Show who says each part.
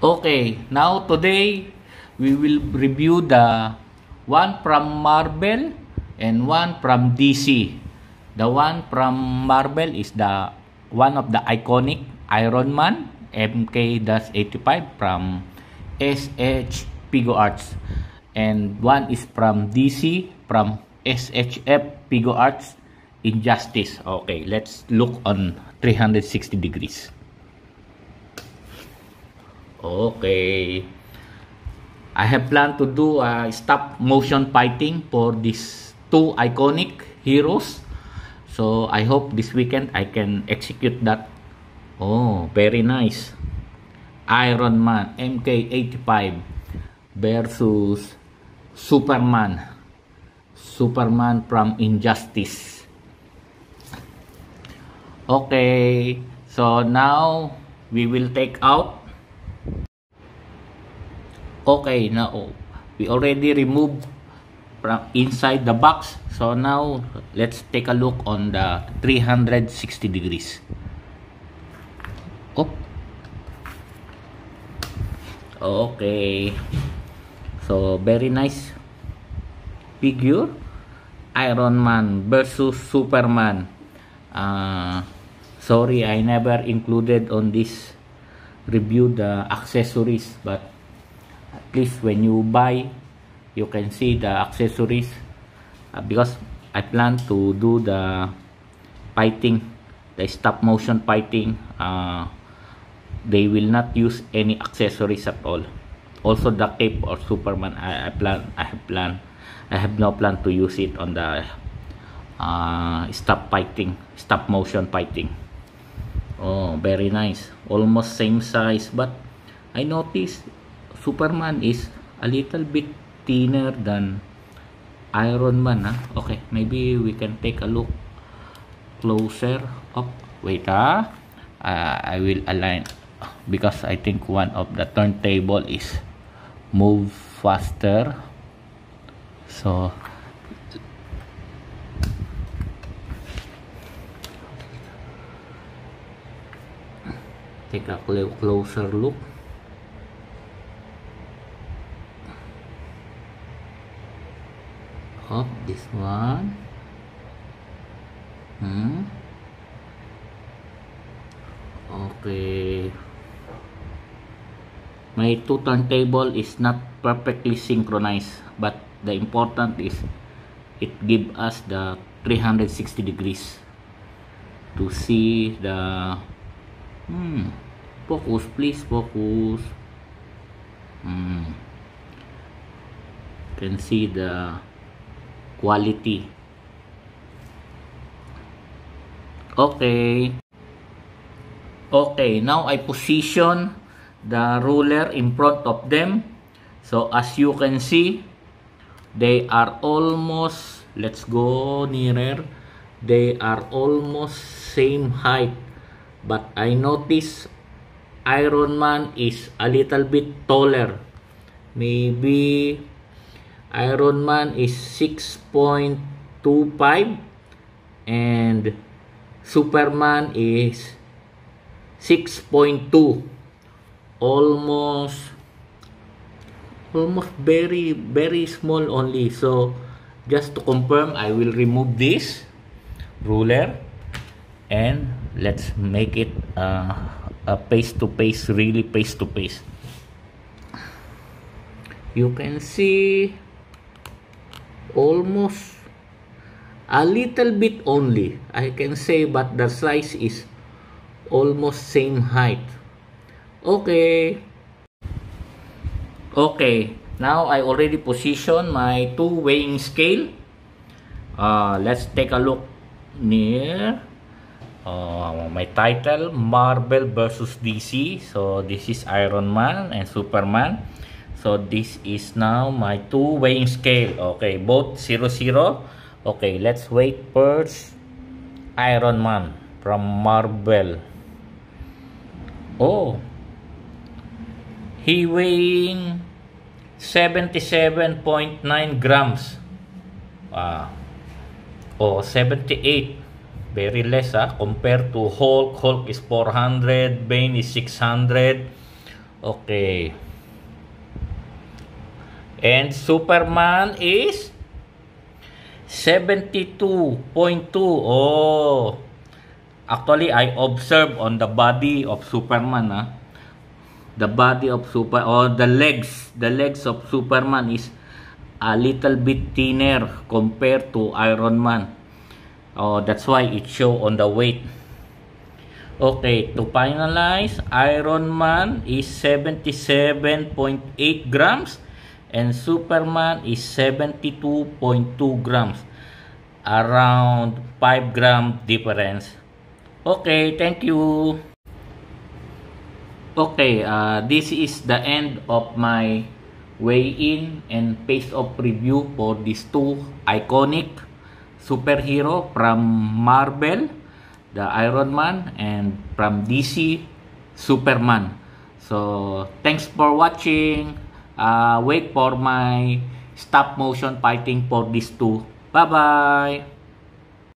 Speaker 1: Okay, now today we will review the one from Marvel and one from DC. The one from Marvel is the one of the iconic Iron Man MK-85 from SH Pigo Arts and one is from DC from SHF Pigo Arts Injustice. Okay, let's look on 360 degrees. Okay. I have planned to do a stop motion fighting for these two iconic heroes. So I hope this weekend I can execute that. Oh, very nice. Iron Man MK85 versus Superman. Superman from Injustice. Okay. So now we will take out okay now we already removed from inside the box so now let's take a look on the 360 degrees oh okay so very nice figure Iron Man versus Superman uh, sorry I never included on this review the accessories but please when you buy you can see the accessories uh, because I plan to do the fighting the stop motion fighting uh, they will not use any accessories at all also the cape or superman I, I plan I have plan I have no plan to use it on the uh, stop fighting stop motion fighting oh very nice almost same size but I noticed Superman is a little bit thinner than Iron Man. Huh? Ah. Okay, maybe we can take a look closer up. Oh, wait, ah. Uh, I will align because I think one of the turntable is move faster. So take a closer look Of this one hmm okay my two turntable is not perfectly synchronized but the important is it give us the 360 degrees to see the hmm, focus please focus hmm, can see the quality. Okay. Okay, now I position the ruler in front of them. So as you can see, they are almost, let's go nearer, they are almost same height. But I notice Iron Man is a little bit taller. Maybe Iron Man is 6.25 and Superman is 6.2 almost almost very very small only so just to confirm I will remove this ruler and let's make it uh, a face to face really face to face you can see almost a little bit only I can say but the size is almost same height okay okay now I already position my two weighing scale uh, let's take a look near uh, my title Marvel versus DC so this is Iron Man and Superman So this is now my two weighing scale. Okay, both 00. Okay, let's wait first Iron Man from Marvel. Oh. He weighing 77.9 grams. Ah. Oh, 78. Very less ah compared to Hulk. Hulk is 400, Bane is 600. Okay. And Superman is 72.2. Oh. Actually, I observe on the body of Superman. Ah. The body of Super or oh, the legs, the legs of Superman is a little bit thinner compared to Iron Man. Oh, that's why it show on the weight. Okay, to finalize, Iron Man is 77.8 grams and Superman is 72.2 grams around 5 gram difference okay thank you okay uh, this is the end of my weigh in and pace of review for these two iconic superhero from Marvel the Iron Man and from DC Superman so thanks for watching uh, wait for my stop motion fighting for these two. Bye-bye!